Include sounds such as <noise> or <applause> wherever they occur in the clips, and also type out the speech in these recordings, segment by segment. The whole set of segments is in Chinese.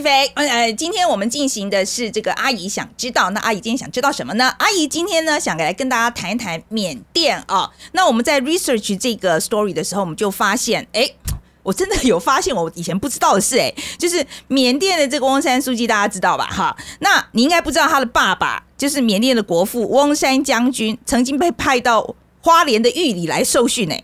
飞，呃，今天我们进行的是这个阿姨想知道，那阿姨今天想知道什么呢？阿姨今天呢，想来跟大家谈一谈缅甸啊。那我们在 research 这个 story 的时候，我们就发现，哎，我真的有发现我以前不知道的事，哎，就是缅甸的这个翁山书记，大家知道吧？哈，那你应该不知道他的爸爸，就是缅甸的国父翁山将军，曾经被派到花莲的狱里来受训，哎。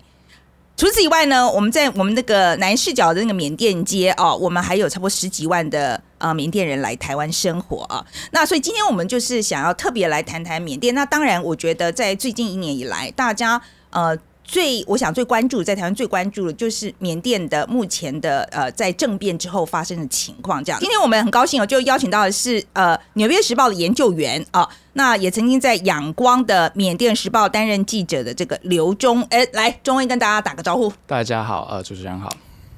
除此以外呢，我们在我们那个南市角的那个缅甸街啊，我们还有差不多十几万的呃缅甸人来台湾生活啊。那所以今天我们就是想要特别来谈谈缅甸。那当然，我觉得在最近一年以来，大家呃。最我想最关注在台湾最关注的就是缅甸的目前的呃在政变之后发生的情况这样。今天我们很高兴哦，就邀请到的是呃《纽约时报》的研究员啊，那也曾经在《仰光》的《缅甸时报》担任记者的这个刘忠，哎，来钟恩跟大家打个招呼。大家好，呃，主持人好。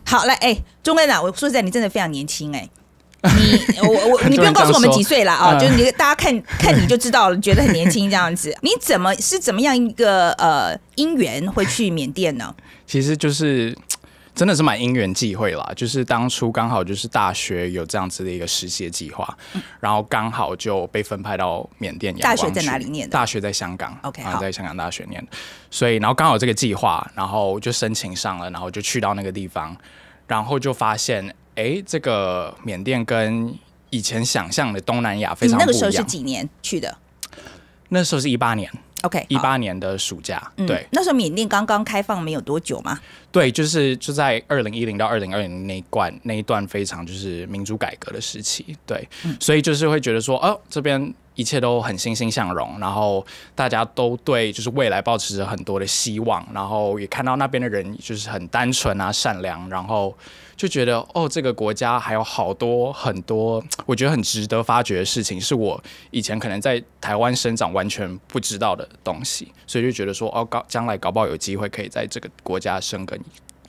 好，来，哎，钟恩啊，我说实在，你真的非常年轻，哎。你我 <laughs> 我，你不用告诉我们几岁了啊！就是你大家看看你就知道了，觉得很年轻这样子。<laughs> 你怎么是怎么样一个呃姻缘会去缅甸呢？其实就是真的是蛮因缘际会啦，就是当初刚好就是大学有这样子的一个实习计划，然后刚好就被分派到缅甸。大学在哪里念？大学在香港。OK，在香港大学念所以然后刚好这个计划，然后就申请上了，然后就去到那个地方，然后就发现。哎，这个缅甸跟以前想象的东南亚非常不一样。那个时候是几年去的？那时候是一八年，OK，一八年的暑假。对，那时候缅甸刚刚开放没有多久嘛？对，就是就在二零一零到二零二零那一段那一段非常就是民主改革的时期。对，所以就是会觉得说，哦，这边。一切都很欣欣向荣，然后大家都对就是未来保持着很多的希望，然后也看到那边的人就是很单纯啊、善良，然后就觉得哦，这个国家还有好多很多，我觉得很值得发掘的事情，是我以前可能在台湾生长完全不知道的东西，所以就觉得说哦，搞将来搞不好有机会可以在这个国家生根。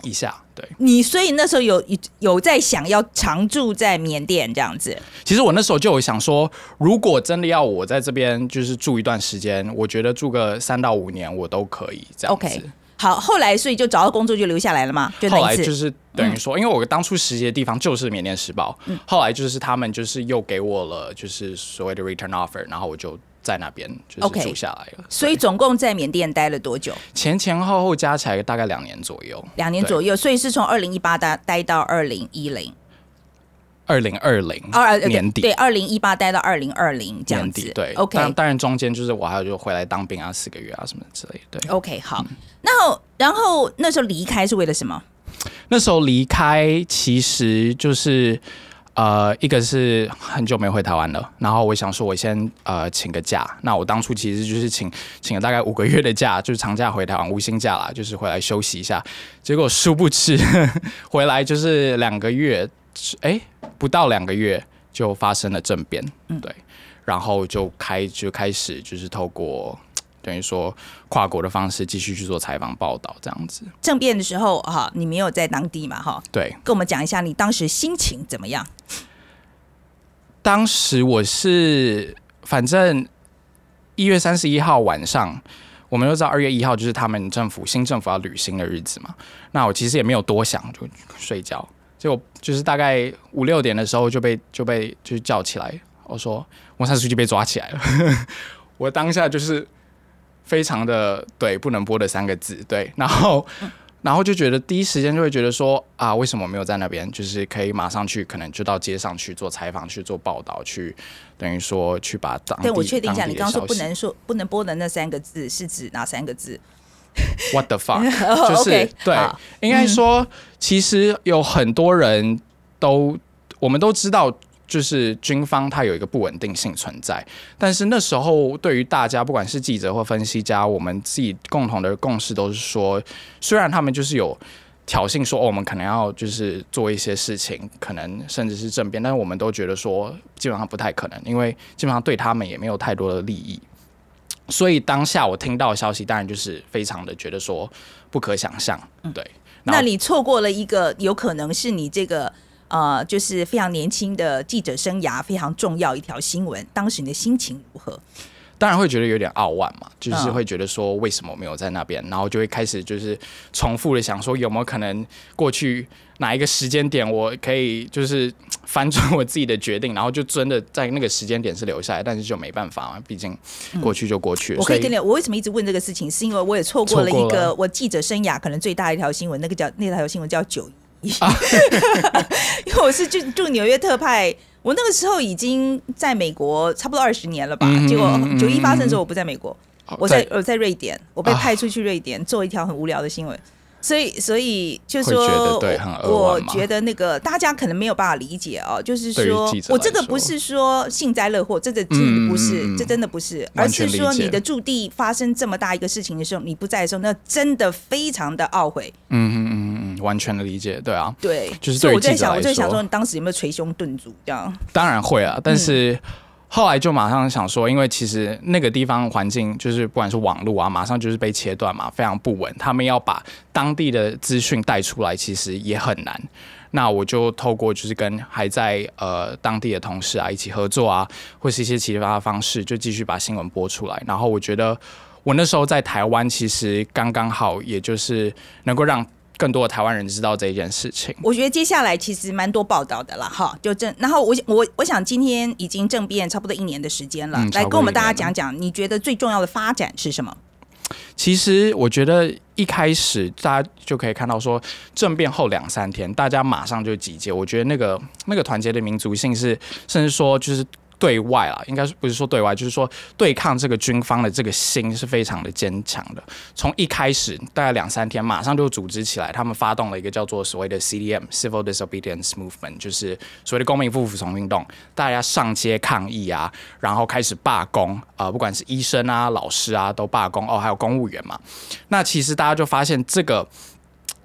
一下，对你，所以那时候有有在想要常住在缅甸这样子。其实我那时候就有想说，如果真的要我在这边就是住一段时间，我觉得住个三到五年我都可以这样子。OK，好，后来所以就找到工作就留下来了吗？后来就是等于说，因为我当初实习的地方就是缅甸时报，后来就是他们就是又给我了就是所谓的 return offer，然后我就。在那边就住下来了，所以总共在缅甸待了多久？前前后后加起来大概两年左右，两年左右，所以是从二零一八待待到二零一零，二零二零年底，对，二零一八待到二零二零年底，对。O K，当然中间就是我还有就回来当兵啊，四个月啊什么之类。对，O K，好。那后，然后那时候离开是为了什么？那时候离开其实就是。呃，一个是很久没回台湾了，然后我想说，我先呃请个假。那我当初其实就是请请了大概五个月的假，就是长假回台湾，无薪假啦，就是回来休息一下。结果殊不知 <laughs> 回来就是两个月，哎，不到两个月就发生了政变，对，然后就开就开始就是透过。等于说，跨国的方式继续去做采访报道，这样子。政变的时候，哈，你没有在当地嘛，哈？对，跟我们讲一下你当时心情怎么样？当时我是反正一月三十一号晚上，我们都知道二月一号就是他们政府新政府要履行的日子嘛。那我其实也没有多想，就睡觉。结果就是大概五六点的时候就被就被就叫起来，我说我上次就被抓起来了。<laughs> 我当下就是。非常的对不能播的三个字对，然后 <laughs> 然后就觉得第一时间就会觉得说啊为什么没有在那边，就是可以马上去可能就到街上去做采访、去做报道、去等于说去把当。但我确定一下，你刚说不能说不能播的那三个字是指哪三个字？What the fuck？<laughs> 就是对，应该说其实有很多人都我们都知道。就是军方它有一个不稳定性存在，但是那时候对于大家，不管是记者或分析家，我们自己共同的共识都是说，虽然他们就是有挑衅，说我们可能要就是做一些事情，可能甚至是政变，但是我们都觉得说基本上不太可能，因为基本上对他们也没有太多的利益。所以当下我听到消息，当然就是非常的觉得说不可想象。对，那你错过了一个有可能是你这个。呃，就是非常年轻的记者生涯非常重要一条新闻，当时你的心情如何？当然会觉得有点傲慢嘛，就是会觉得说为什么没有在那边，然后就会开始就是重复的想说有没有可能过去哪一个时间点我可以就是反转我自己的决定，然后就真的在那个时间点是留下来，但是就没办法嘛，毕竟过去就过去了。我可以跟你，我为什么一直问这个事情，是因为我也错过了一个我记者生涯可能最大一条新闻，那个叫那条新闻叫九一。因为我是住住纽约特派，我那个时候已经在美国差不多二十年了吧。结果九一发生的时候，我不在美国，我在我在瑞典，我被派出去瑞典做一条很无聊的新闻。所以，所以就是说，我觉得那个大家可能没有办法理解哦，就是说我这个不是说幸灾乐祸，这个真的不是，这真的不是，而是说你的驻地发生这么大一个事情的时候，你不在的时候，那真的非常的懊悔。嗯嗯嗯嗯，完全的理解，对啊，对，就是我在想，我在想说，你当时有没有捶胸顿足这样？当然会啊，但是。后来就马上想说，因为其实那个地方环境就是，不管是网络啊，马上就是被切断嘛，非常不稳。他们要把当地的资讯带出来，其实也很难。那我就透过就是跟还在呃当地的同事啊一起合作啊，或是一些其他方式，就继续把新闻播出来。然后我觉得我那时候在台湾，其实刚刚好，也就是能够让。更多的台湾人知道这件事情，我觉得接下来其实蛮多报道的了，哈，就政，然后我我我想今天已经政变差不多一年的时间了，来跟我们大家讲讲，你觉得最重要的发展是什么？其实我觉得一开始大家就可以看到说，政变后两三天，大家马上就集结，我觉得那个那个团结的民族性是，甚至说就是。对外啊，应该是不是说对外，就是说对抗这个军方的这个心是非常的坚强的。从一开始，大概两三天，马上就组织起来，他们发动了一个叫做所谓的 CDM（Civil Disobedience Movement），就是所谓的公民不服从运动。大家上街抗议啊，然后开始罢工啊，不管是医生啊、老师啊都罢工哦，还有公务员嘛。那其实大家就发现，这个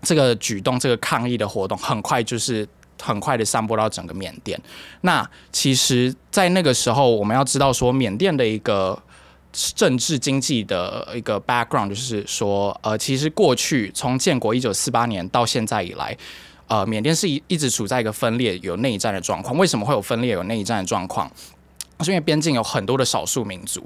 这个举动、这个抗议的活动，很快就是。很快的散播到整个缅甸。那其实，在那个时候，我们要知道说，缅甸的一个政治经济的一个 background，就是说，呃，其实过去从建国一九四八年到现在以来，呃，缅甸是一一直处在一个分裂、有内战的状况。为什么会有分裂、有内战的状况？是因为边境有很多的少数民族，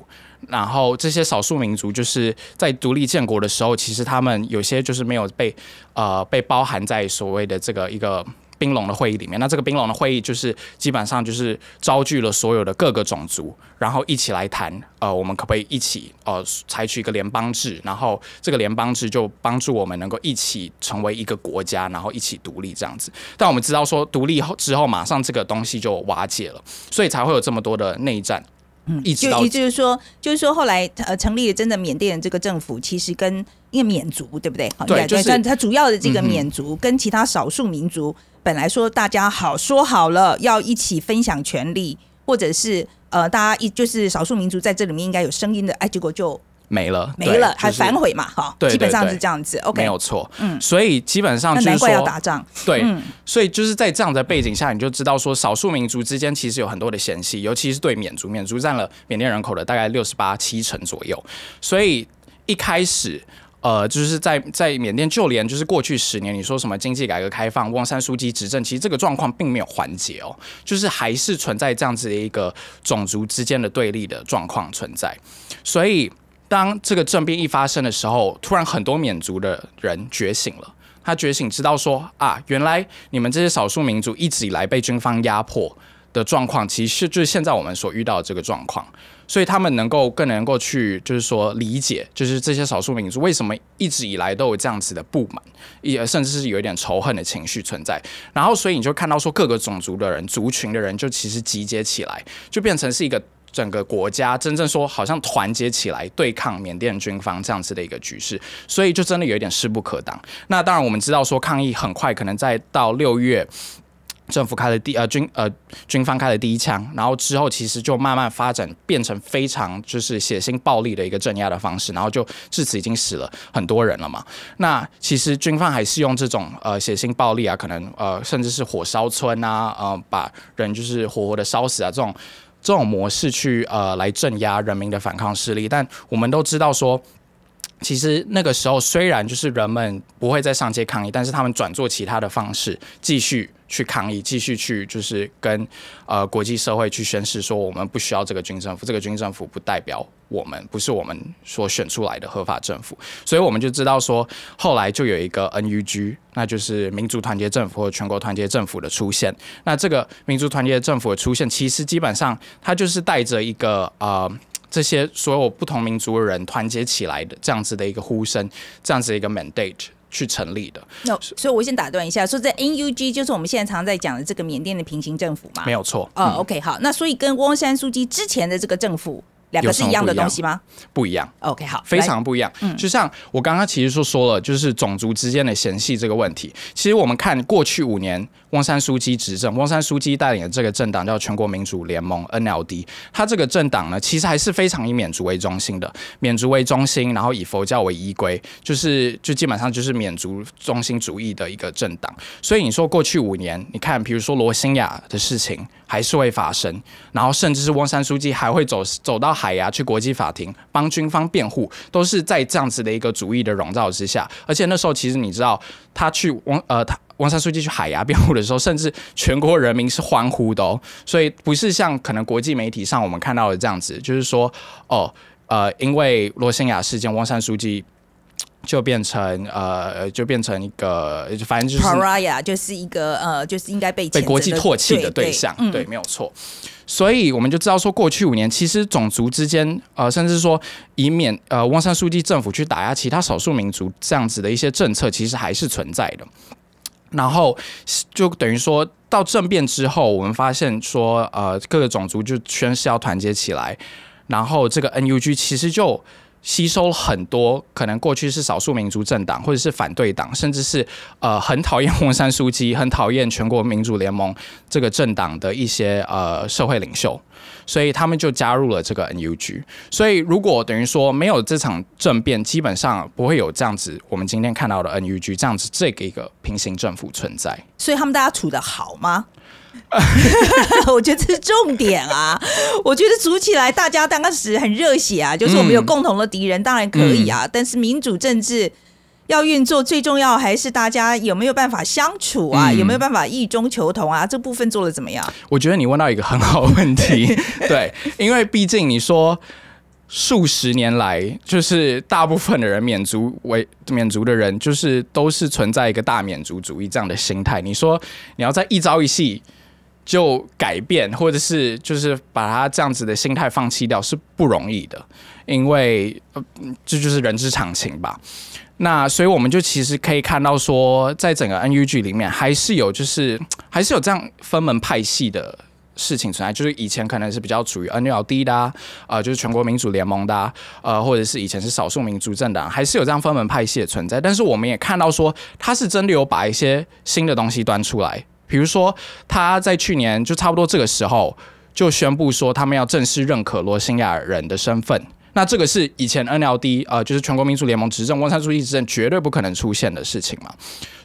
然后这些少数民族就是在独立建国的时候，其实他们有些就是没有被呃被包含在所谓的这个一个。冰龙的会议里面，那这个冰龙的会议就是基本上就是招聚了所有的各个种族，然后一起来谈，呃，我们可不可以一起呃采取一个联邦制，然后这个联邦制就帮助我们能够一起成为一个国家，然后一起独立这样子。但我们知道说，独立后之后马上这个东西就瓦解了，所以才会有这么多的内战。嗯，一直到也就是说，就是说后来呃成立了真的缅甸这个政府，其实跟。因为缅族，对不对？对，就是它主要的这个缅族跟其他少数民族，本来说大家好说好了要一起分享权利，或者是呃，大家一就是少数民族在这里面应该有声音的，哎，结果就没了，没了，还反悔嘛，哈，基本上是这样子，OK，没有错，嗯，所以基本上就是说打仗，对，所以就是在这样的背景下，你就知道说少数民族之间其实有很多的嫌隙，尤其是对缅族，缅族占了缅甸人口的大概六十八七成左右，所以一开始。呃，就是在在缅甸，就连就是过去十年，你说什么经济改革开放、汪山书记执政，其实这个状况并没有缓解哦，就是还是存在这样子的一个种族之间的对立的状况存在。所以，当这个政变一发生的时候，突然很多缅族的人觉醒了，他觉醒知道说啊，原来你们这些少数民族一直以来被军方压迫的状况，其实就是现在我们所遇到的这个状况。所以他们能够更能够去，就是说理解，就是这些少数民族为什么一直以来都有这样子的不满，也甚至是有一点仇恨的情绪存在。然后，所以你就看到说各个种族的人、族群的人就其实集结起来，就变成是一个整个国家真正说好像团结起来对抗缅甸军方这样子的一个局势。所以就真的有一点势不可挡。那当然我们知道说抗议很快可能再到六月。政府开了第呃军呃军方开了第一枪，然后之后其实就慢慢发展变成非常就是血腥暴力的一个镇压的方式，然后就至此已经死了很多人了嘛。那其实军方还是用这种呃血腥暴力啊，可能呃甚至是火烧村啊，呃把人就是活活的烧死啊这种这种模式去呃来镇压人民的反抗势力。但我们都知道说，其实那个时候虽然就是人们不会再上街抗议，但是他们转做其他的方式继续。去抗议，继续去就是跟呃国际社会去宣誓说，我们不需要这个军政府，这个军政府不代表我们，不是我们所选出来的合法政府。所以我们就知道说，后来就有一个 NUG，那就是民族团结政府或全国团结政府的出现。那这个民族团结政府的出现，其实基本上它就是带着一个呃。这些所有不同民族的人团结起来的这样子的一个呼声，这样子一个 mandate。去成立的，那所以，我先打断一下，说在 NUG，就是我们现在常在讲的这个缅甸的平行政府嘛，没有错。啊，OK，好，那所以跟翁山书记之前的这个政府。两个是一样的东西吗？不一样。OK，好，非常不一样。嗯，就像我刚刚其实说说了，就是种族之间的嫌隙这个问题。其实我们看过去五年，翁山书记执政，翁山书记带领的这个政党叫全国民主联盟 （NLD）。他这个政党呢，其实还是非常以缅族为中心的，缅族为中心，然后以佛教为依归，就是就基本上就是免族中心主义的一个政党。所以你说过去五年，你看，比如说罗兴亚的事情。还是会发生，然后甚至是汪山书记还会走走到海牙去国际法庭帮军方辩护，都是在这样子的一个主义的笼罩之下。而且那时候其实你知道，他去汪呃，他汪山书记去海牙辩护的时候，甚至全国人民是欢呼的哦。所以不是像可能国际媒体上我们看到的这样子，就是说哦呃，因为罗新亚事件，汪山书记。就变成呃，就变成一个，反正就是 p a r a a 就是一个呃，就是应该被被国际唾弃的对象，对，没有错。所以我们就知道说，过去五年其实种族之间，呃，甚至说以免呃，汪山书记政府去打压其他少数民族这样子的一些政策，其实还是存在的。然后就等于说到政变之后，我们发现说，呃，各个种族就宣誓要团结起来，然后这个 NUG 其实就。吸收很多可能过去是少数民族政党，或者是反对党，甚至是呃很讨厌红山书记、很讨厌全国民主联盟这个政党的一些呃社会领袖，所以他们就加入了这个 NUG。所以如果等于说没有这场政变，基本上不会有这样子我们今天看到的 NUG 这样子这个一个平行政府存在。所以他们大家处的好吗？<laughs> 我觉得这是重点啊！我觉得组起来，大家当时很热血啊，就是我们有共同的敌人，当然可以啊。但是民主政治要运作，最重要还是大家有没有办法相处啊？有没有办法异中求同啊？这部分做的怎么样？我觉得你问到一个很好的问题，<laughs> 对，因为毕竟你说数十年来，就是大部分的人免族为免族的人，就是都是存在一个大免族主义这样的心态。你说你要在一朝一夕。就改变，或者是就是把他这样子的心态放弃掉是不容易的，因为这就是人之常情吧。那所以我们就其实可以看到说，在整个 NUG 里面还是有就是还是有这样分门派系的事情存在。就是以前可能是比较处于 NLD 的啊，就是全国民主联盟的呃，或者是以前是少数民族政党，还是有这样分门派系的存在。但是我们也看到说，他是真的有把一些新的东西端出来。比如说，他在去年就差不多这个时候就宣布说，他们要正式认可罗辛亚人的身份。那这个是以前 NLD 呃，就是全国民主联盟执政、温莎主义执政绝对不可能出现的事情嘛，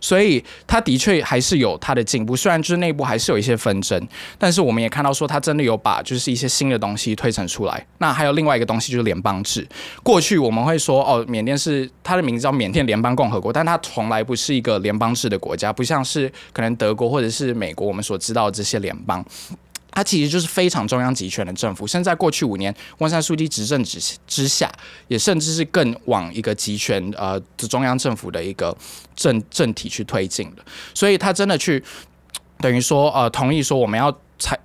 所以他的确还是有他的进步，虽然就是内部还是有一些纷争，但是我们也看到说他真的有把就是一些新的东西推陈出来。那还有另外一个东西就是联邦制，过去我们会说哦，缅甸是它的名字叫缅甸联邦共和国，但它从来不是一个联邦制的国家，不像是可能德国或者是美国我们所知道这些联邦。它其实就是非常中央集权的政府，现在过去五年，温莎苏记执政之之下，也甚至是更往一个集权呃中央政府的一个政政体去推进的，所以他真的去等于说呃同意说我们要。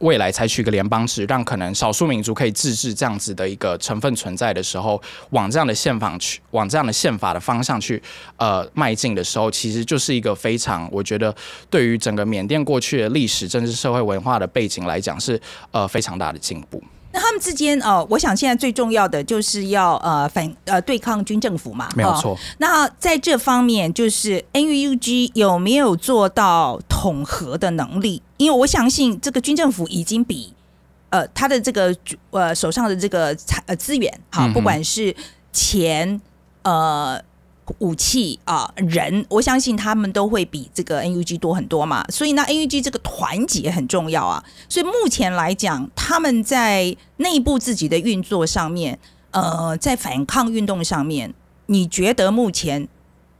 未来采取一个联邦制，让可能少数民族可以自治这样子的一个成分存在的时候，往这样的宪法去，往这样的宪法的方向去呃迈进的时候，其实就是一个非常，我觉得对于整个缅甸过去的历史、政治、社会、文化的背景来讲，是呃非常大的进步。他们之间哦，我想现在最重要的就是要呃反呃对抗军政府嘛，没有错。那在这方面，就是 NUG 有没有做到统合的能力？因为我相信这个军政府已经比呃他的这个呃手上的这个财资源，好，不管是钱呃。武器啊，人，我相信他们都会比这个 NUG 多很多嘛。所以呢，NUG 这个团结很重要啊。所以目前来讲，他们在内部自己的运作上面，呃，在反抗运动上面，你觉得目前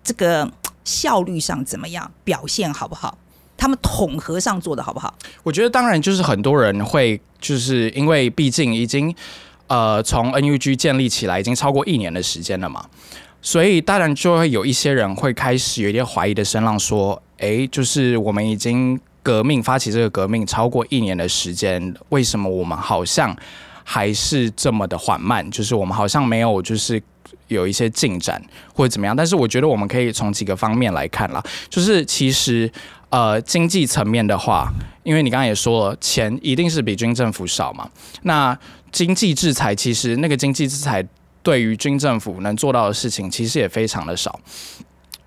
这个效率上怎么样？表现好不好？他们统合上做的好不好？我觉得当然，就是很多人会就是因为毕竟已经呃从 NUG 建立起来已经超过一年的时间了嘛。所以，当然就会有一些人会开始有一些怀疑的声浪，说：“哎，就是我们已经革命发起这个革命超过一年的时间，为什么我们好像还是这么的缓慢？就是我们好像没有，就是有一些进展或者怎么样？但是我觉得我们可以从几个方面来看啦。就是其实呃经济层面的话，因为你刚刚也说了，钱一定是比军政府少嘛。那经济制裁，其实那个经济制裁。”对于军政府能做到的事情，其实也非常的少，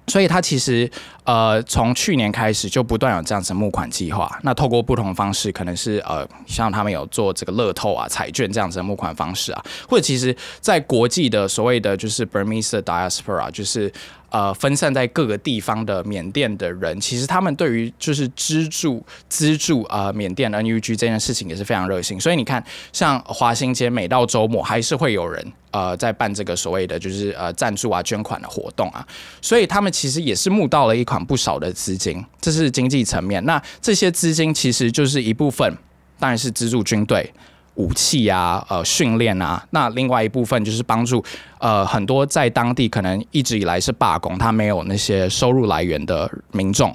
所以，他其实呃，从去年开始就不断有这样子募款计划。那透过不同方式，可能是呃，像他们有做这个乐透啊、彩券这样子的募款方式啊，或者其实，在国际的所谓的就是 Burmese diaspora，就是呃，分散在各个地方的缅甸的人，其实他们对于就是资助资助呃缅甸 NUG 这件事情也是非常热心。所以你看，像华兴街，每到周末还是会有人。呃，在办这个所谓的就是呃赞助啊、捐款的活动啊，所以他们其实也是募到了一款不少的资金，这是经济层面。那这些资金其实就是一部分，当然是资助军队、武器啊、呃训练啊。那另外一部分就是帮助呃很多在当地可能一直以来是罢工，他没有那些收入来源的民众。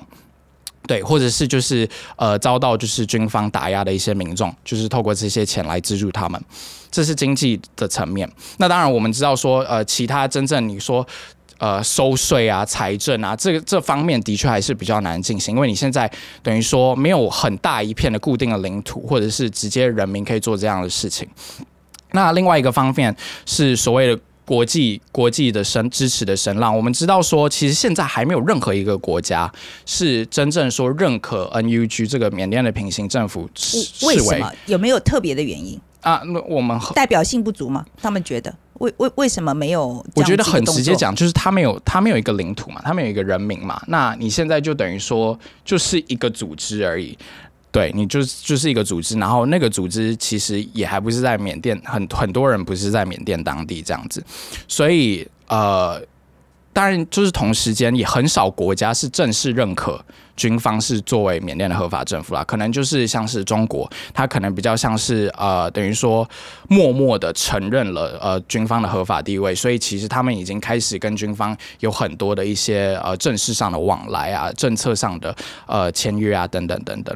对，或者是就是呃遭到就是军方打压的一些民众，就是透过这些钱来资助他们，这是经济的层面。那当然我们知道说呃其他真正你说呃收税啊、财政啊这个这方面的确还是比较难进行，因为你现在等于说没有很大一片的固定的领土，或者是直接人民可以做这样的事情。那另外一个方面是所谓的。国际国际的声支持的声浪，我们知道说，其实现在还没有任何一个国家是真正说认可 NUG 这个缅甸的平行政府。为什么有没有特别的原因啊？我们代表性不足吗？他们觉得为为为什么没有？我觉得很直接讲，就是他们有他们有一个领土嘛，他们有一个人民嘛，那你现在就等于说就是一个组织而已。对你就就是一个组织，然后那个组织其实也还不是在缅甸，很很多人不是在缅甸当地这样子，所以呃，当然就是同时间也很少国家是正式认可军方是作为缅甸的合法政府啦，可能就是像是中国，它可能比较像是呃，等于说默默的承认了呃军方的合法地位，所以其实他们已经开始跟军方有很多的一些呃正式上的往来啊，政策上的呃签约啊等等等等。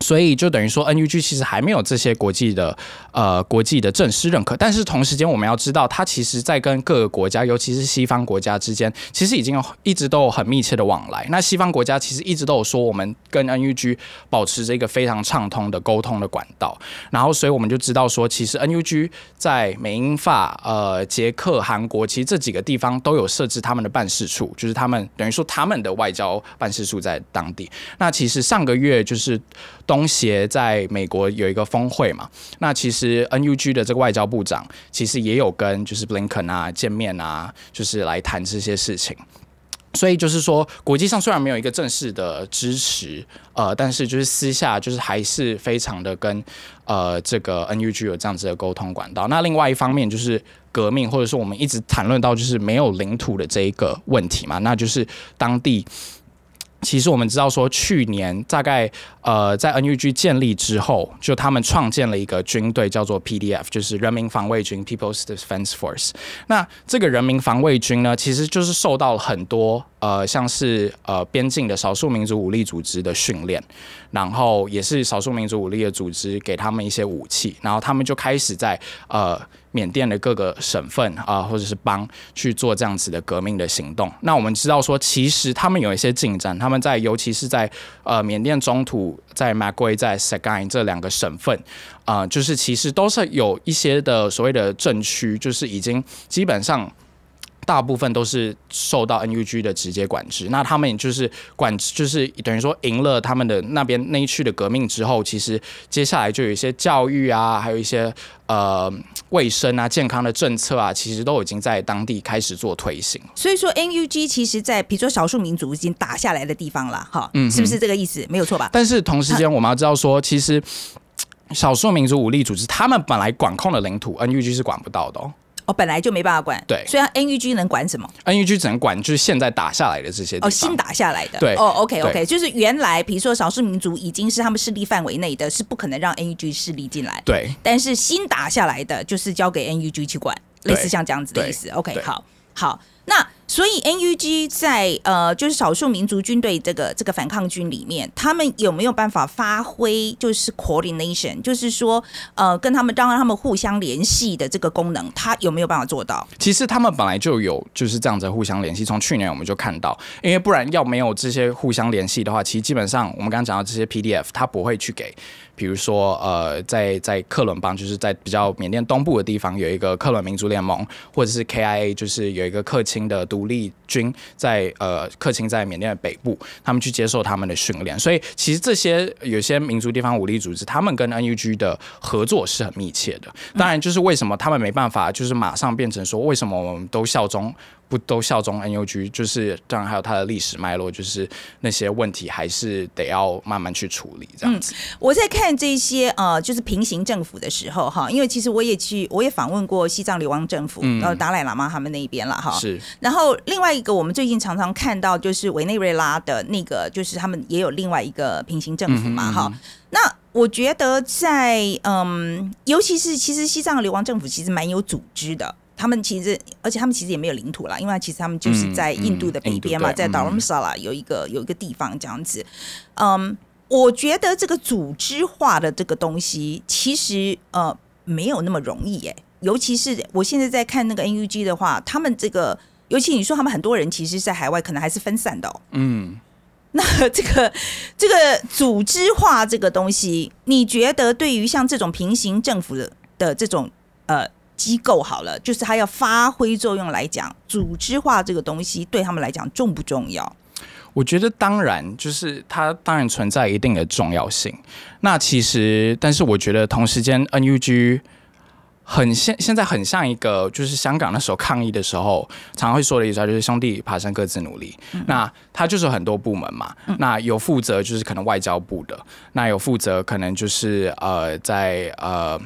所以就等于说，NUG 其实还没有这些国际的呃国际的正式认可。但是同时间，我们要知道，它其实在跟各个国家，尤其是西方国家之间，其实已经一直都有很密切的往来。那西方国家其实一直都有说，我们跟 NUG 保持着一个非常畅通的沟通的管道。然后，所以我们就知道说，其实 NUG 在美英法、呃捷克、韩国，其实这几个地方都有设置他们的办事处，就是他们等于说他们的外交办事处在当地。那其实上个月就是。东协在美国有一个峰会嘛？那其实 NUG 的这个外交部长其实也有跟就是 Blinken 啊见面啊，就是来谈这些事情。所以就是说，国际上虽然没有一个正式的支持，呃，但是就是私下就是还是非常的跟呃这个 NUG 有这样子的沟通管道。那另外一方面就是革命，或者说我们一直谈论到就是没有领土的这一个问题嘛？那就是当地。其实我们知道说，去年大概呃，在 NUG 建立之后，就他们创建了一个军队，叫做 PDF，就是人民防卫军 （People's Defense Force）。那这个人民防卫军呢，其实就是受到了很多呃，像是呃边境的少数民族武力组织的训练，然后也是少数民族武力的组织给他们一些武器，然后他们就开始在呃。缅甸的各个省份啊，或者是邦去做这样子的革命的行动。那我们知道说，其实他们有一些进展，他们在，尤其是在呃缅甸中土，在马圭、在实干这两个省份，啊，就是其实都是有一些的所谓的镇区，就是已经基本上大部分都是受到 NUG 的直接管制。那他们就是管，就是等于说赢了他们的那边那一区的革命之后，其实接下来就有一些教育啊，还有一些呃。卫生啊、健康的政策啊，其实都已经在当地开始做推行。所以说，NUG 其实，在比如说少数民族已经打下来的地方了，哈，是不是这个意思？没有错吧？但是同时间，我们要知道说，其实少数民族武力组织他们本来管控的领土，NUG 是管不到的。哦，本来就没办法管。对，虽然 N U G 能管什么？N U G 只能管就是现在打下来的这些哦，新打下来的。对。哦，OK，OK，就是原来，比如说少数民族已经是他们势力范围内的，是不可能让 N U G 势力进来。对。但是新打下来的，就是交给 N U G 去管，类似像这样子的意思。OK，好好，那。所以，NUG 在呃，就是少数民族军队这个这个反抗军里面，他们有没有办法发挥就是 coordination，就是说呃，跟他们当然他们互相联系的这个功能，他有没有办法做到？其实他们本来就有就是这样子互相联系。从去年我们就看到，因为不然要没有这些互相联系的话，其实基本上我们刚刚讲到这些 PDF，他不会去给。比如说，呃，在在克伦邦，就是在比较缅甸东部的地方，有一个克伦民族联盟，或者是 KIA，就是有一个克钦的独立军，在呃克钦在缅甸的北部，他们去接受他们的训练。所以其实这些有些民族地方武力组织，他们跟 NUG 的合作是很密切的。当然，就是为什么他们没办法，就是马上变成说，为什么我们都效忠？不都效忠 NUG，就是当然还有它的历史脉络，就是那些问题还是得要慢慢去处理这样子。我在看这些呃，就是平行政府的时候哈，因为其实我也去我也访问过西藏流亡政府，然后达赖喇嘛他们那一边了哈。是。然后另外一个我们最近常常看到就是委内瑞拉的那个，就是他们也有另外一个平行政府嘛哈。那我觉得在嗯，尤其是其实西藏流亡政府其实蛮有组织的。他们其实，而且他们其实也没有领土啦，因为其实他们就是在印度的北边嘛，在达鲁姆萨拉有一个有一个地方这样子。嗯，我觉得这个组织化的这个东西，其实呃没有那么容易哎，尤其是我现在在看那个 NUG 的话，他们这个，尤其你说他们很多人其实，在海外可能还是分散的。哦。嗯，那这个这个组织化这个东西，你觉得对于像这种平行政府的的这种呃？机构好了，就是它要发挥作用来讲，组织化这个东西对他们来讲重不重要？我觉得当然，就是它当然存在一定的重要性。那其实，但是我觉得同时间，N U G 很现现在很像一个，就是香港那时候抗议的时候，常会说的一句话就是“兄弟爬山各自努力”。那它就是很多部门嘛，那有负责就是可能外交部的，那有负责可能就是呃在呃。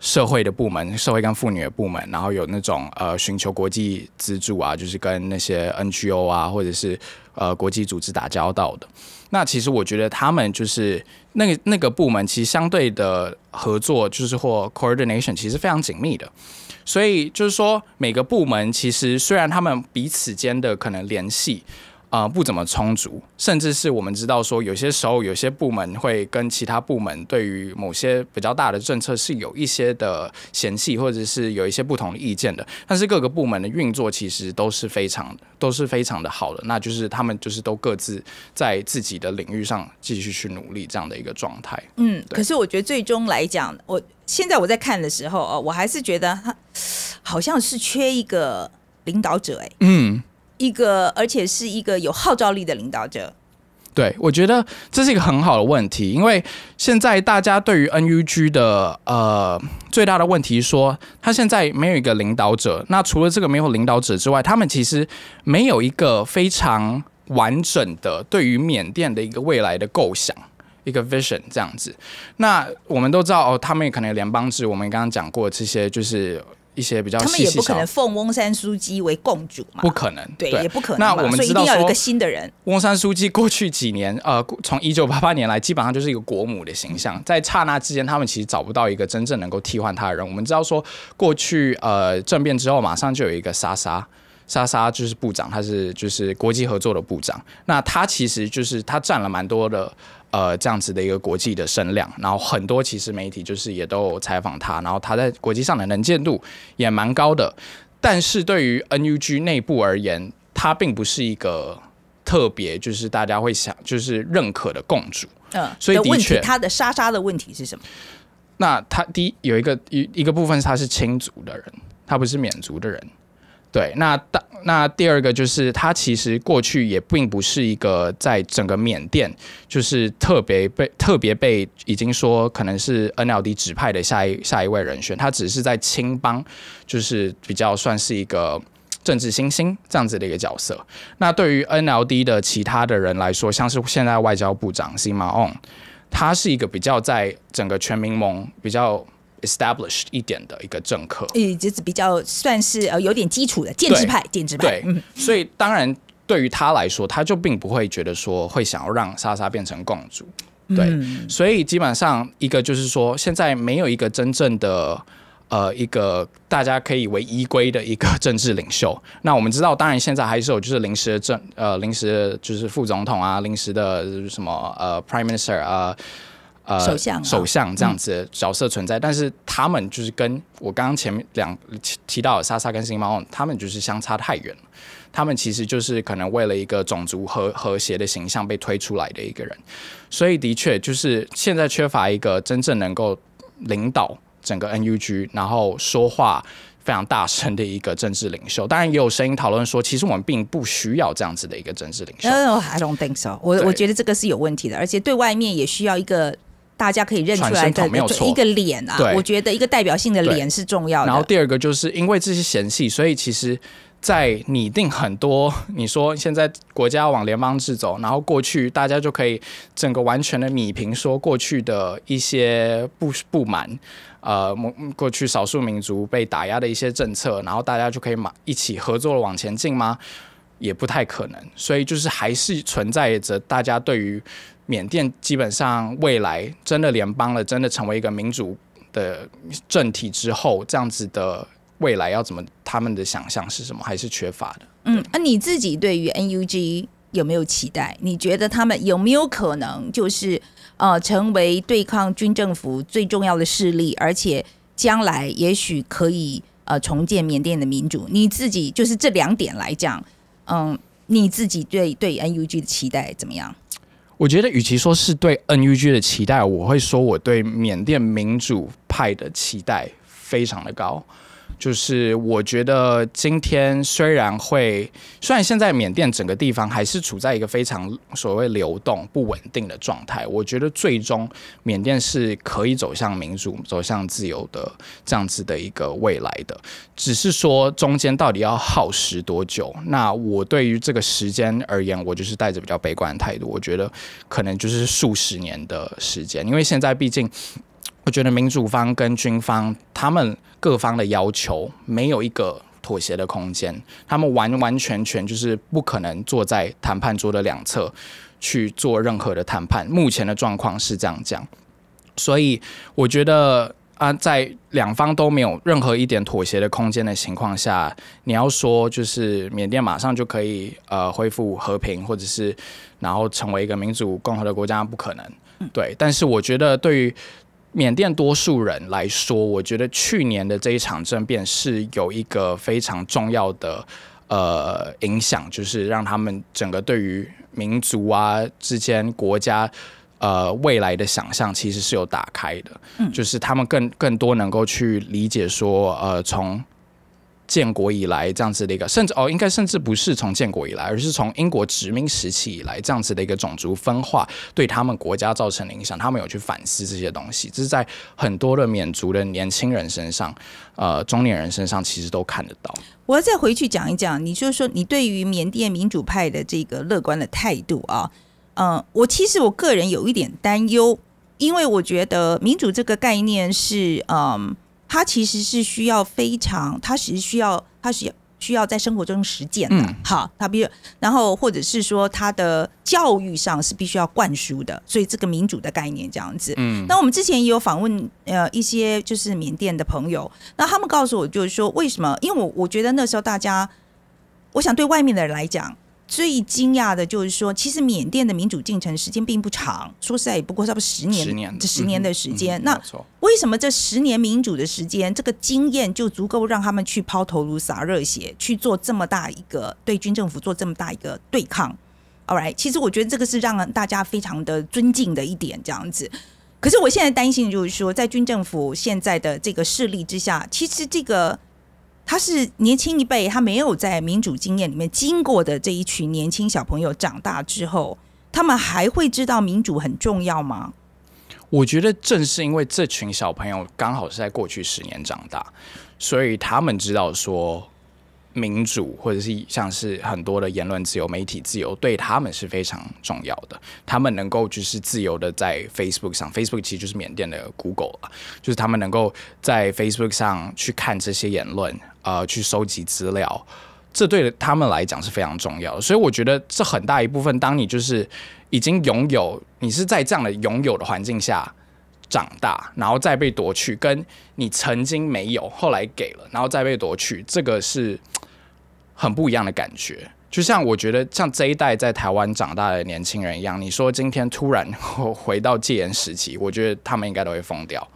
社会的部门，社会跟妇女的部门，然后有那种呃寻求国际资助啊，就是跟那些 NGO 啊或者是呃国际组织打交道的。那其实我觉得他们就是那个那个部门，其实相对的合作就是或 coordination 其实非常紧密的。所以就是说每个部门其实虽然他们彼此间的可能联系。啊，不怎么充足，甚至是我们知道说，有些时候有些部门会跟其他部门对于某些比较大的政策是有一些的嫌隙，或者是有一些不同的意见的。但是各个部门的运作其实都是非常都是非常的好的，那就是他们就是都各自在自己的领域上继续去努力这样的一个状态。嗯，可是我觉得最终来讲，我现在我在看的时候，哦，我还是觉得他好像是缺一个领导者哎。嗯。一个，而且是一个有号召力的领导者。对，我觉得这是一个很好的问题，因为现在大家对于 NUG 的呃最大的问题，说他现在没有一个领导者。那除了这个没有领导者之外，他们其实没有一个非常完整的对于缅甸的一个未来的构想，一个 vision 这样子。那我们都知道哦，他们也可能有联邦制，我们刚刚讲过这些就是。一些比较，他们也不可能奉翁山书记为共主嘛，不可能，对，也不可能那我们一定要一个新的人。翁山书记过去几年，呃，从一九八八年来，基本上就是一个国母的形象。在刹那之间，他们其实找不到一个真正能够替换他的人。我们知道说，过去呃政变之后，马上就有一个莎莎莎莎，就是部长，他是就是国际合作的部长。那他其实就是他占了蛮多的。呃，这样子的一个国际的声量，然后很多其实媒体就是也都有采访他，然后他在国际上的能见度也蛮高的，但是对于 NUG 内部而言，他并不是一个特别就是大家会想就是认可的共主，嗯，所以的确他的莎莎的问题是什么？那他第一有一个一一个部分是他是亲族的人，他不是缅族的人。对，那当那第二个就是他其实过去也并不是一个在整个缅甸就是特别被特别被已经说可能是 NLD 指派的下一下一位人选，他只是在青帮就是比较算是一个政治新星这样子的一个角色。那对于 NLD 的其他的人来说，像是现在外交部长 s m a On，他是一个比较在整个全民盟比较。established 一点的一个政客，就是比较算是呃有点基础的建制派，建制派。对，所以当然对于他来说，他就并不会觉得说会想要让莎莎变成共主。对，所以基本上一个就是说，现在没有一个真正的呃一个大家可以为依归的一个政治领袖。<laughs> 那我们知道，当然现在还是有就是临时政呃临时就是副总统啊，临时的什么呃 Prime Minister 啊。首相，首相这样子角色存在，但是他们就是跟我刚刚前面两提到的莎莎跟新猫，他们就是相差太远了。他们其实就是可能为了一个种族和和谐的形象被推出来的一个人，所以的确就是现在缺乏一个真正能够领导整个 NUG，然后说话非常大声的一个政治领袖。当然也有声音讨论说，其实我们并不需要这样子的一个政治领袖。I don't think so。我我觉得这个是有问题的，而且对外面也需要一个。大家可以认出来的一个脸啊，我觉得一个代表性的脸是重要的。然后第二个就是因为这些嫌隙，所以其实，在拟定很多，你说现在国家往联邦制走，然后过去大家就可以整个完全的拟平，说过去的一些不不满，呃，过去少数民族被打压的一些政策，然后大家就可以马一起合作往前进吗？也不太可能，所以就是还是存在着大家对于缅甸基本上未来真的联邦了，真的成为一个民主的政体之后，这样子的未来要怎么他们的想象是什么，还是缺乏的。嗯，那你自己对于 N U G 有没有期待？你觉得他们有没有可能就是呃成为对抗军政府最重要的势力，而且将来也许可以呃重建缅甸的民主？你自己就是这两点来讲。嗯，你自己对对 NUG 的期待怎么样？我觉得，与其说是对 NUG 的期待，我会说我对缅甸民主派的期待非常的高。就是我觉得今天虽然会，虽然现在缅甸整个地方还是处在一个非常所谓流动不稳定的状态，我觉得最终缅甸是可以走向民主、走向自由的这样子的一个未来的，只是说中间到底要耗时多久？那我对于这个时间而言，我就是带着比较悲观的态度，我觉得可能就是数十年的时间，因为现在毕竟，我觉得民主方跟军方他们。各方的要求没有一个妥协的空间，他们完完全全就是不可能坐在谈判桌的两侧去做任何的谈判。目前的状况是这样讲，所以我觉得啊，在两方都没有任何一点妥协的空间的情况下，你要说就是缅甸马上就可以呃恢复和平，或者是然后成为一个民主共和的国家，不可能。对，但是我觉得对于。缅甸多数人来说，我觉得去年的这一场政变是有一个非常重要的呃影响，就是让他们整个对于民族啊之间、国家呃未来的想象其实是有打开的，就是他们更更多能够去理解说呃从。建国以来这样子的一个，甚至哦，应该甚至不是从建国以来，而是从英国殖民时期以来这样子的一个种族分化对他们国家造成的影响，他们有去反思这些东西，这是在很多的缅族的年轻人身上，呃，中年人身上其实都看得到。我要再回去讲一讲，你就是说你对于缅甸民主派的这个乐观的态度啊，嗯，我其实我个人有一点担忧，因为我觉得民主这个概念是，嗯。它其实是需要非常，它是需要，它是需要在生活中实践的。好，它比如，然后或者是说，它的教育上是必须要灌输的。所以这个民主的概念这样子。嗯，那我们之前也有访问呃一些就是缅甸的朋友，那他们告诉我就是说为什么？因为我我觉得那时候大家，我想对外面的人来讲。最惊讶的就是说，其实缅甸的民主进程时间并不长，说实在也不过差不多十年，这十年的时间。那为什么这十年民主的时间，这个经验就足够让他们去抛头颅、洒热血，去做这么大一个对军政府做这么大一个对抗？All right，其实我觉得这个是让大家非常的尊敬的一点，这样子。可是我现在担心的就是说，在军政府现在的这个势力之下，其实这个。他是年轻一辈，他没有在民主经验里面经过的这一群年轻小朋友长大之后，他们还会知道民主很重要吗？我觉得正是因为这群小朋友刚好是在过去十年长大，所以他们知道说民主或者是像是很多的言论自由、媒体自由对他们是非常重要的。他们能够就是自由的在 Facebook 上，Facebook 其实就是缅甸的 Google 啊，就是他们能够在 Facebook 上去看这些言论。呃，去收集资料，这对他们来讲是非常重要。所以我觉得这很大一部分，当你就是已经拥有，你是在这样的拥有的环境下长大，然后再被夺去，跟你曾经没有，后来给了，然后再被夺去，这个是很不一样的感觉。就像我觉得，像这一代在台湾长大的年轻人一样，你说今天突然回到戒严时期，我觉得他们应该都会疯掉。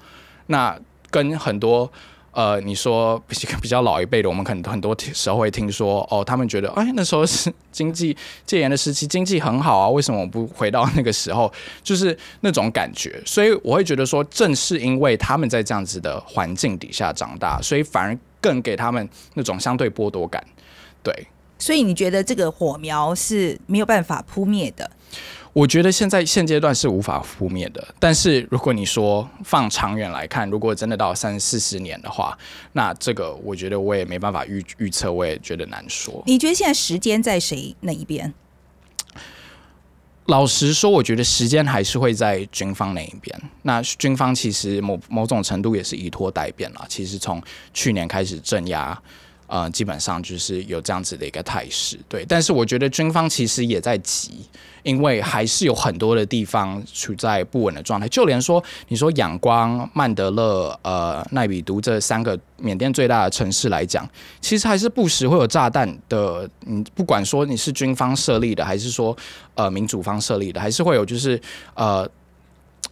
那跟很多。呃，你说比较 <laughs> 比较老一辈的，我们可能很多时候会听说，哦，他们觉得，哎，那时候是 <laughs> 经济戒严的时期，经济很好啊，为什么我不回到那个时候？就是那种感觉，所以我会觉得说，正是因为他们在这样子的环境底下长大，所以反而更给他们那种相对剥夺感，对。所以你觉得这个火苗是没有办法扑灭的。我觉得现在现阶段是无法覆灭的，但是如果你说放长远来看，如果真的到三四十年的话，那这个我觉得我也没办法预预测，我也觉得难说。你觉得现在时间在谁那一边？老实说，我觉得时间还是会在军方那一边。那军方其实某某种程度也是依托代变了，其实从去年开始镇压。呃，基本上就是有这样子的一个态势，对。但是我觉得军方其实也在急，因为还是有很多的地方处在不稳的状态。就连说你说仰光、曼德勒、呃奈比都这三个缅甸最大的城市来讲，其实还是不时会有炸弹的。嗯，不管说你是军方设立的，还是说呃民主方设立的，还是会有就是呃。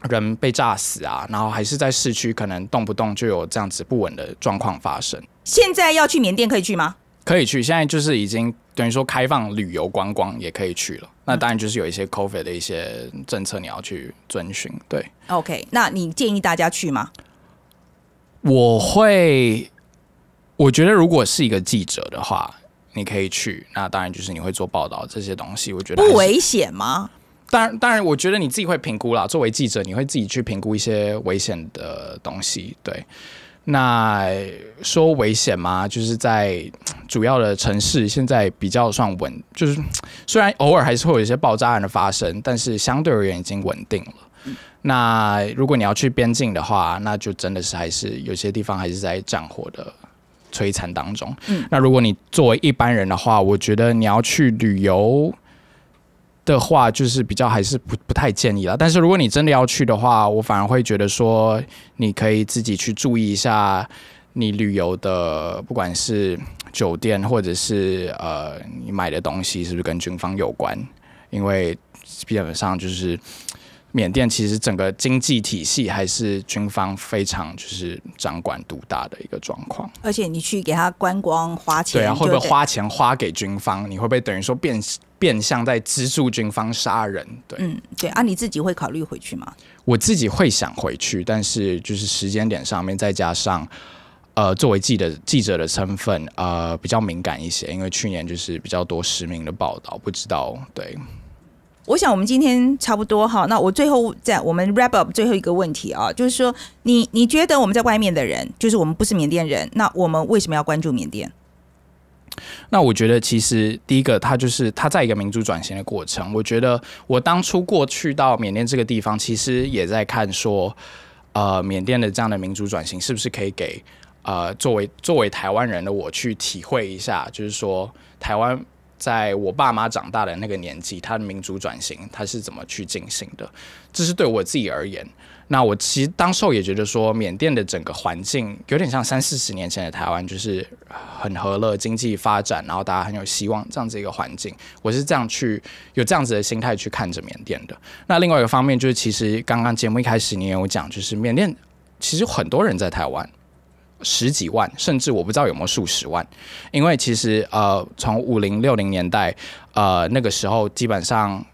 人被炸死啊，然后还是在市区，可能动不动就有这样子不稳的状况发生。现在要去缅甸可以去吗？可以去，现在就是已经等于说开放旅游观光也可以去了。那当然就是有一些 COVID 的一些政策你要去遵循。对，OK，那你建议大家去吗？我会，我觉得如果是一个记者的话，你可以去。那当然就是你会做报道这些东西，我觉得不危险吗？当然，当然，我觉得你自己会评估啦。作为记者，你会自己去评估一些危险的东西。对，那说危险嘛，就是在主要的城市，现在比较算稳。就是 <tsk> 虽然偶尔还是会有一些爆炸案的发生，但是相对而言已经稳定了。那如果你要去边境的话，那就真的是还是有些地方还是在战火的摧残当中。嗯，那如果你作为一般人的话，我觉得你要去旅游。的话，就是比较还是不不太建议了。但是如果你真的要去的话，我反而会觉得说，你可以自己去注意一下你旅游的，不管是酒店或者是呃你买的东西是不是跟军方有关，因为基本上就是。缅甸其实整个经济体系还是军方非常就是掌管独大的一个状况，而且你去给他观光花钱，对啊，会不会花钱花给军方？你会不会等于说变变相在资助军方杀人？对，嗯，对啊，你自己会考虑回去吗？我自己会想回去，但是就是时间点上面，再加上呃，作为记者记者的身份，呃，比较敏感一些，因为去年就是比较多实名的报道，不知道对。我想我们今天差不多哈，那我最后在我们 Wrap up 最后一个问题啊，就是说你你觉得我们在外面的人，就是我们不是缅甸人，那我们为什么要关注缅甸？那我觉得其实第一个，它就是它在一个民主转型的过程。我觉得我当初过去到缅甸这个地方，其实也在看说，呃，缅甸的这样的民主转型是不是可以给呃作为作为台湾人的我去体会一下，就是说台湾。在我爸妈长大的那个年纪，他的民主转型他是怎么去进行的？这是对我自己而言。那我其实当时候也觉得说，缅甸的整个环境有点像三四十年前的台湾，就是很和乐、经济发展，然后大家很有希望这样子一个环境。我是这样去有这样子的心态去看着缅甸的。那另外一个方面就是，其实刚刚节目一开始你也有讲，就是缅甸其实很多人在台湾。十几万，甚至我不知道有没有数十万，因为其实呃，从五零六零年代，呃，那个时候基本上，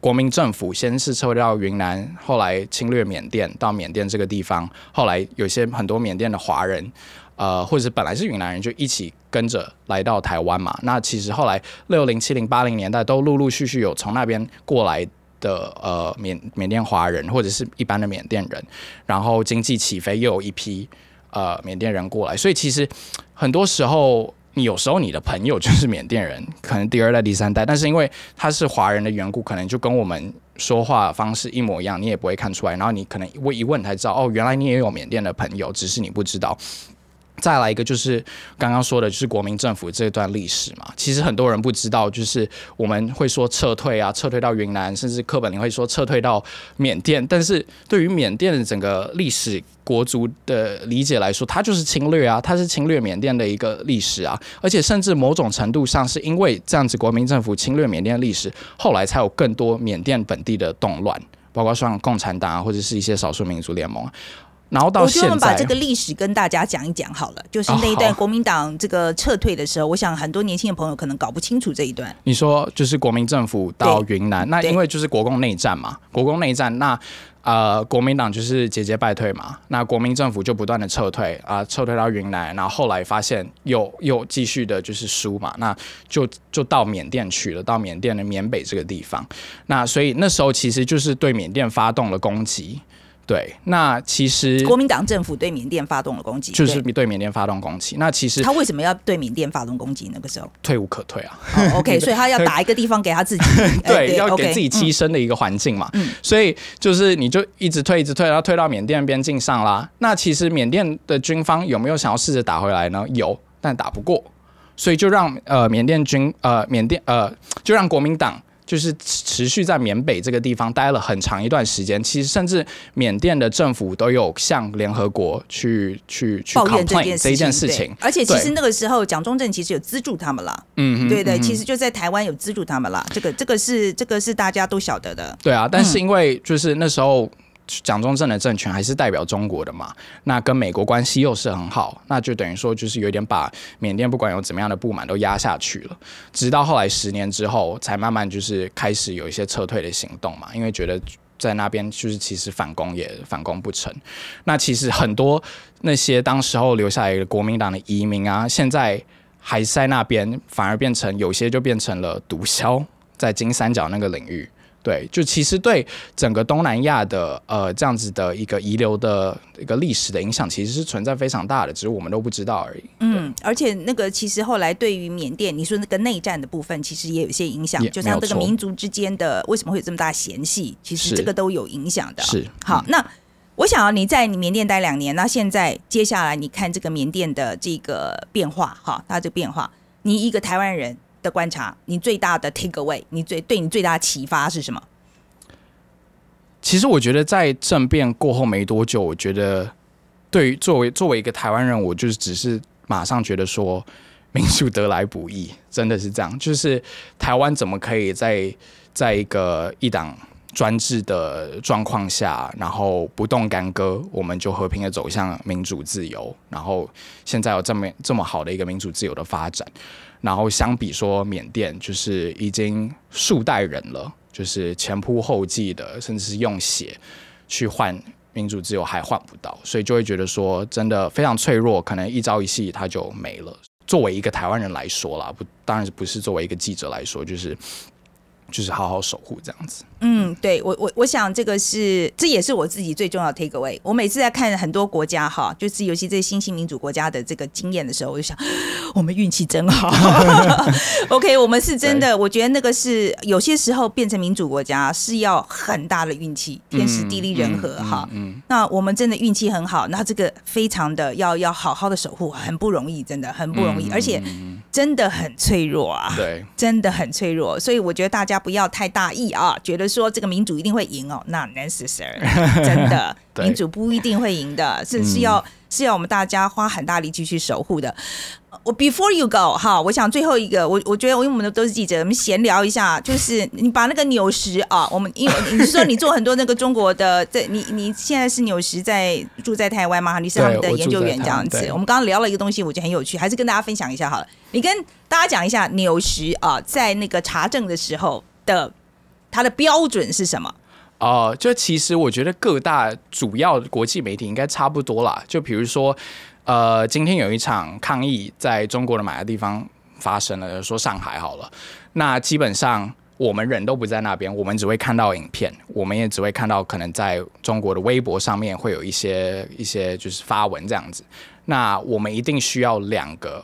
国民政府先是撤到云南，后来侵略缅甸到缅甸这个地方，后来有些很多缅甸的华人，呃，或者本来是云南人就一起跟着来到台湾嘛。那其实后来六零七零八零年代都陆陆续续有从那边过来的呃缅缅甸华人或者是一般的缅甸人，然后经济起飞又有一批。呃，缅甸人过来，所以其实很多时候，你有时候你的朋友就是缅甸人，可能第二代、第三代，但是因为他是华人的缘故，可能就跟我们说话方式一模一样，你也不会看出来。然后你可能问一问才知道，哦，原来你也有缅甸的朋友，只是你不知道。再来一个，就是刚刚说的，就是国民政府这段历史嘛。其实很多人不知道，就是我们会说撤退啊，撤退到云南，甚至课本里会说撤退到缅甸。但是对于缅甸的整个历史国族的理解来说，它就是侵略啊，它是侵略缅甸的一个历史啊。而且甚至某种程度上，是因为这样子国民政府侵略缅甸历史，后来才有更多缅甸本地的动乱，包括像共产党啊，或者是一些少数民族联盟。然到我就要把这个历史跟大家讲一讲好了。就是那一段国民党这个撤退的时候，我想很多年轻的朋友可能搞不清楚这一段。你说就是国民政府到云南，那因为就是国共内战嘛，国共内战那呃国民党就是节节败退嘛，那国民政府就不断的撤退啊，撤退到云南，然后后来发现又又继续的就是输嘛，那就就到缅甸去了，到缅甸的缅北这个地方。那所以那时候其实就是对缅甸发动了攻击。对，那其实国民党政府对缅甸发动了攻击，就是对缅甸发动攻击。那其实他为什么要对缅甸发动攻击？那个时候退无可退啊。OK，<laughs> 所以他要打一个地方给他自己，<laughs> 对，要给自己栖身的一个环境嘛。所以就是你就一直退，一直退，然后退到缅甸边境上啦。那其实缅甸的军方有没有想要试着打回来呢？有，但打不过，所以就让呃缅甸军呃缅甸呃就让国民党。就是持续在缅北这个地方待了很长一段时间，其实甚至缅甸的政府都有向联合国去去去抱怨这件事情，而且其实那个时候蒋中正其实有资助他们了，嗯，对对，其实就在台湾有资助他们啦，这个这个是这个是大家都晓得的，对啊，但是因为就是那时候。蒋中正的政权还是代表中国的嘛，那跟美国关系又是很好，那就等于说就是有点把缅甸不管有怎么样的不满都压下去了，直到后来十年之后才慢慢就是开始有一些撤退的行动嘛，因为觉得在那边就是其实反攻也反攻不成，那其实很多那些当时候留下来的国民党的移民啊，现在还在那边，反而变成有些就变成了毒枭在金三角那个领域。对，就其实对整个东南亚的呃这样子的一个遗留的一个历史的影响，其实是存在非常大的，只是我们都不知道而已。嗯，而且那个其实后来对于缅甸，你说那个内战的部分，其实也有一些影响，就像这个民族之间的为什么会有这么大嫌隙，其实这个都有影响的。是好，那我想要你在缅甸待两年，那现在接下来你看这个缅甸的这个变化，哈，它这个变化，你一个台湾人。的观察，你最大的 take away，你最对你最大的启发是什么？其实我觉得在政变过后没多久，我觉得对于作为作为一个台湾人，我就是只是马上觉得说，民主得来不易，真的是这样。就是台湾怎么可以在在一个一党？专制的状况下，然后不动干戈，我们就和平的走向民主自由。然后现在有这么这么好的一个民主自由的发展，然后相比说缅甸，就是已经数代人了，就是前仆后继的，甚至是用血去换民主自由还换不到，所以就会觉得说真的非常脆弱，可能一朝一夕它就没了。作为一个台湾人来说啦，不当然不是作为一个记者来说，就是。就是好好守护这样子。嗯，对我我我想这个是，这也是我自己最重要的 takeaway。我每次在看很多国家哈，就是尤其这些新兴民主国家的这个经验的时候，我就想，我们运气真好。<laughs> OK，我们是真的，我觉得那个是有些时候变成民主国家是要很大的运气，天时地利人和哈。嗯。那我们真的运气很好，那这个非常的要要好好的守护，很不容易，真的很不容易，而且真的很脆弱啊。对，真的很脆弱，所以我觉得大家。不要太大意啊！觉得说这个民主一定会赢哦，那 necessary 真的。民主不一定会赢的，是是要是要我们大家花很大力气去守护的。我 before you go 哈，我想最后一个，我我觉得，因为我们都都是记者，我们闲聊一下，就是你把那个纽时啊，我们因为 <laughs> 你是说你做很多那个中国的，这你你现在是纽时在住在台湾吗？你是他们的研究员这样子。我们刚刚聊了一个东西，我觉得很有趣，还是跟大家分享一下好了。你跟大家讲一下纽时啊，在那个查证的时候的它的标准是什么？哦，就其实我觉得各大主要国际媒体应该差不多啦。就比如说，呃，今天有一场抗议在中国的某个地方发生了，说上海好了，那基本上我们人都不在那边，我们只会看到影片，我们也只会看到可能在中国的微博上面会有一些一些就是发文这样子。那我们一定需要两个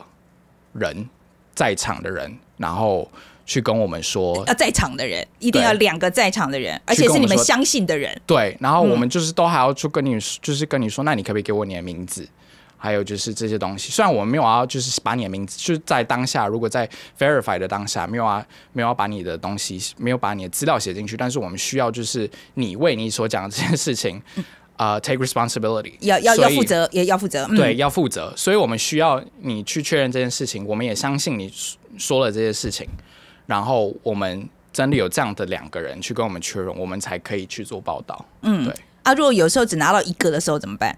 人在场的人，然后。去跟我们说，要在场的人一定要两个在场的人，而且是你们相信的人。对，然后我们就是都还要去跟你说，就是跟你说，那你可不可以给我你的名字？还有就是这些东西，虽然我们没有要，就是把你的名字，就是在当下，如果在 verify 的当下没有啊，没有要把你的东西，没有把你的资料写进去，但是我们需要就是你为你所讲的这件事情，呃，take responsibility，要要要负责，也要负责，对，要负责，所以我们需要你去确认这件事情。我们也相信你说了这些事情。然后我们真的有这样的两个人去跟我们确认，我们才可以去做报道。嗯，对。啊，如果有时候只拿到一个的时候怎么办？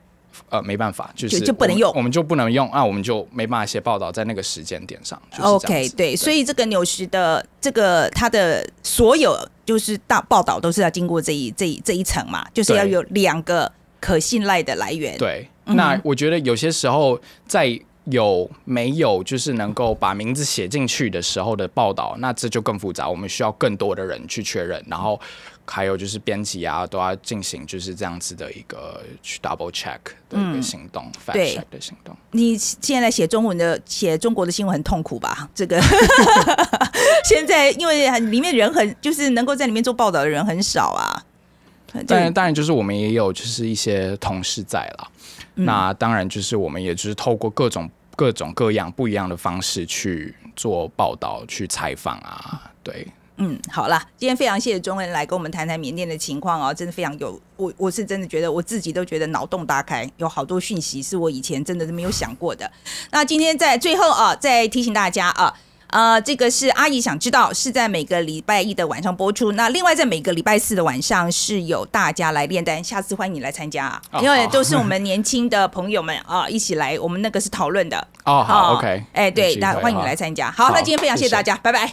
呃，没办法，就是就不能用，我们就不能用，那我们就没办法写报道在那个时间点上。OK，对，所以这个纽时的这个它的所有就是大报道都是要经过这一这这一层嘛，就是要有两个可信赖的来源。对，那我觉得有些时候在。有没有就是能够把名字写进去的时候的报道？那这就更复杂，我们需要更多的人去确认。然后还有就是编辑啊，都要进行就是这样子的一个去 double check 的一个行动，，fact check 的行动。你现在写中文的写中国的新闻很痛苦吧？这个 <laughs> 现在因为里面人很就是能够在里面做报道的人很少啊。当然，当然就是我们也有就是一些同事在了。那当然就是我们也就是透过各种。各种各样不一样的方式去做报道、去采访啊，对，嗯，好了，今天非常谢谢中文来跟我们谈谈缅甸的情况啊，真的非常有，我我是真的觉得我自己都觉得脑洞大开，有好多讯息是我以前真的是没有想过的。那今天在最后啊，再提醒大家啊。呃，这个是阿姨想知道是在每个礼拜一的晚上播出。那另外在每个礼拜四的晚上是有大家来炼丹，下次欢迎你来参加，因为都是我们年轻的朋友们啊，一起来，我们那个是讨论的。哦，好，OK，哎，对，大欢迎你来参加。好，那今天分享，谢谢大家，拜拜。